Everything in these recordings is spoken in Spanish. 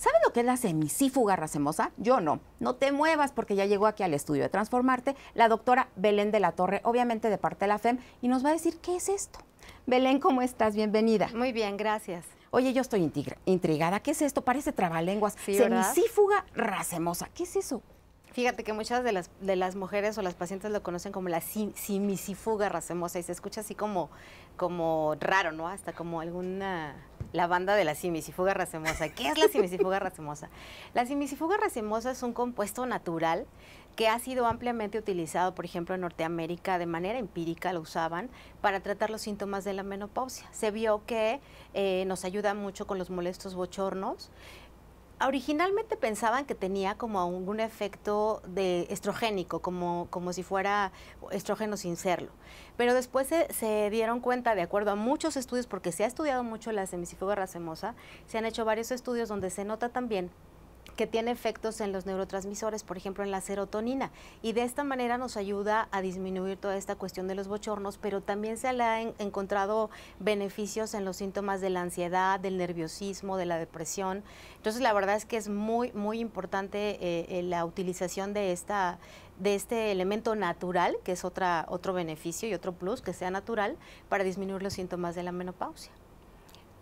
¿Sabes lo que es la semicífuga racemosa? Yo no. No te muevas porque ya llegó aquí al estudio de Transformarte la doctora Belén de la Torre, obviamente de parte de la FEM, y nos va a decir qué es esto. Belén, ¿cómo estás? Bienvenida. Muy bien, gracias. Oye, yo estoy intrigada. ¿Qué es esto? Parece trabalenguas. Sí, semicífuga racemosa. ¿Qué es eso? Fíjate que muchas de las, de las mujeres o las pacientes lo conocen como la simisifuga racemosa y se escucha así como, como raro, ¿no? Hasta como alguna la banda de la simisifuga racemosa. ¿Qué es la simisifuga racemosa? La simisifuga racemosa es un compuesto natural que ha sido ampliamente utilizado, por ejemplo, en Norteamérica de manera empírica, lo usaban para tratar los síntomas de la menopausia. Se vio que eh, nos ayuda mucho con los molestos bochornos, originalmente pensaban que tenía como algún efecto de estrogénico, como, como si fuera estrógeno sin serlo. Pero después se, dieron cuenta, de acuerdo a muchos estudios, porque se ha estudiado mucho la semicifuga racemosa, se han hecho varios estudios donde se nota también que tiene efectos en los neurotransmisores, por ejemplo en la serotonina, y de esta manera nos ayuda a disminuir toda esta cuestión de los bochornos, pero también se le han encontrado beneficios en los síntomas de la ansiedad, del nerviosismo, de la depresión. Entonces la verdad es que es muy, muy importante eh, eh, la utilización de esta de este elemento natural, que es otra, otro beneficio y otro plus, que sea natural, para disminuir los síntomas de la menopausia.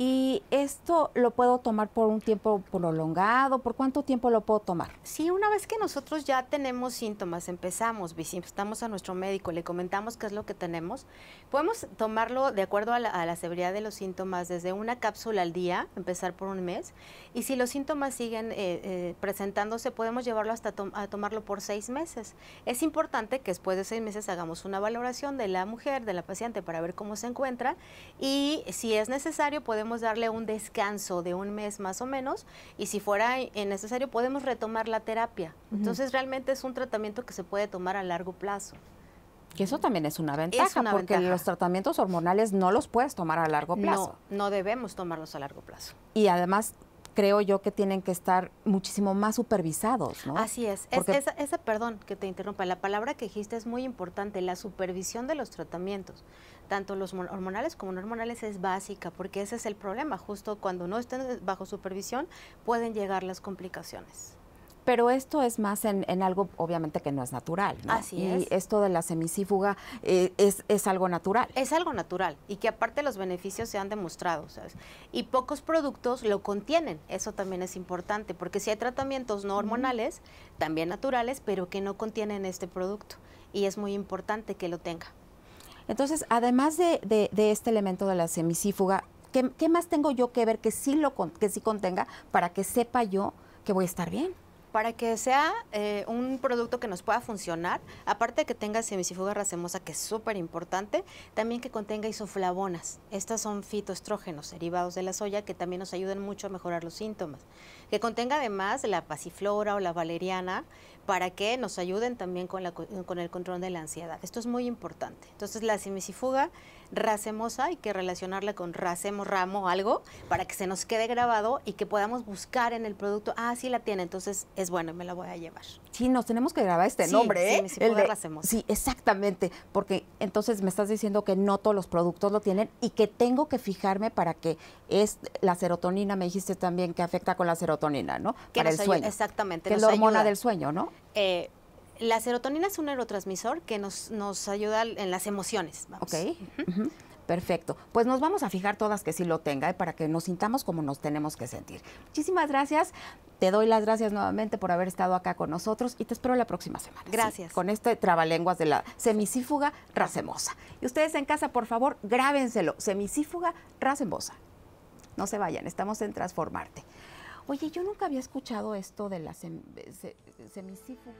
Y esto lo puedo tomar por un tiempo prolongado, ¿por cuánto tiempo lo puedo tomar? Sí, una vez que nosotros ya tenemos síntomas, empezamos, visitamos a nuestro médico, le comentamos qué es lo que tenemos, podemos tomarlo de acuerdo a la, severidad de los síntomas desde una cápsula al día, empezar por un mes, y si los síntomas siguen eh, eh, presentándose, podemos llevarlo hasta a tomarlo por seis meses. Es importante que después de seis meses hagamos una valoración de la mujer, de la paciente, para ver cómo se encuentra, y si es necesario, podemos darle un descanso de un mes más o menos y si fuera necesario podemos retomar la terapia. Entonces realmente es un tratamiento que se puede tomar a largo plazo. Y eso también es una ventaja, porque los tratamientos hormonales no los puedes tomar a largo plazo. No, no debemos tomarlos a largo plazo. Y además creo yo que tienen que estar muchísimo más supervisados, ¿no? Así es. esa, perdón que te interrumpa, la palabra que dijiste es muy importante, la supervisión de los tratamientos, tanto los hormonales como no hormonales es básica, porque ese es el problema, justo cuando no estén bajo supervisión pueden llegar las complicaciones pero esto es más en, algo obviamente que no es natural. ¿no? Así es. Y esto de la semisífuga eh, es, algo natural. Es algo natural y que aparte los beneficios se han demostrado. Y pocos productos lo contienen, eso también es importante, porque si hay tratamientos no hormonales, también naturales, pero que no contienen este producto. Y es muy importante que lo tenga. Entonces, además de, este elemento de la semisífuga, ¿Qué, más tengo yo que ver que sí, lo, que sí contenga para que sepa yo que voy a estar bien? para que sea eh, un producto que nos pueda funcionar, aparte de que tenga semisifuga racemosa, que es súper importante, también que contenga isoflavonas. Estas son fitoestrógenos derivados de la soya que también nos ayudan mucho a mejorar los síntomas. Que contenga además la pasiflora o la valeriana para que nos ayuden también con, el control de la ansiedad. Esto es muy importante. Entonces la semicifuga racemosa hay que relacionarla con racemo, ramo, algo, para que se nos quede grabado y que podamos buscar en el producto, ah, sí la tiene, entonces es bueno me la voy a llevar. Sí, nos tenemos que grabar este nombre, ¿eh? Sí, el de, hacemos. Sí, exactamente, porque entonces me estás diciendo que no todos los productos lo tienen y que tengo que fijarme para que es la serotonina, me dijiste también que afecta con la serotonina, ¿no? para el sueño. exactamente. es la hormona del sueño, ¿no? Eh, la serotonina es un neurotransmisor que nos, nos ayuda en las emociones. Vamos. Ok. Perfecto. Pues nos vamos a fijar todas que sí lo tenga ¿eh? para que nos sintamos como nos tenemos que sentir. Muchísimas gracias. Te doy las gracias nuevamente por haber estado acá con nosotros y te espero la próxima semana. Gracias. Con este trabalenguas de la semicífuga racemosa. Y ustedes en casa, por favor, grábenselo. Semicífuga racemosa. No se vayan, estamos en transformarte. Oye, yo nunca había escuchado esto de la sem semicífuga.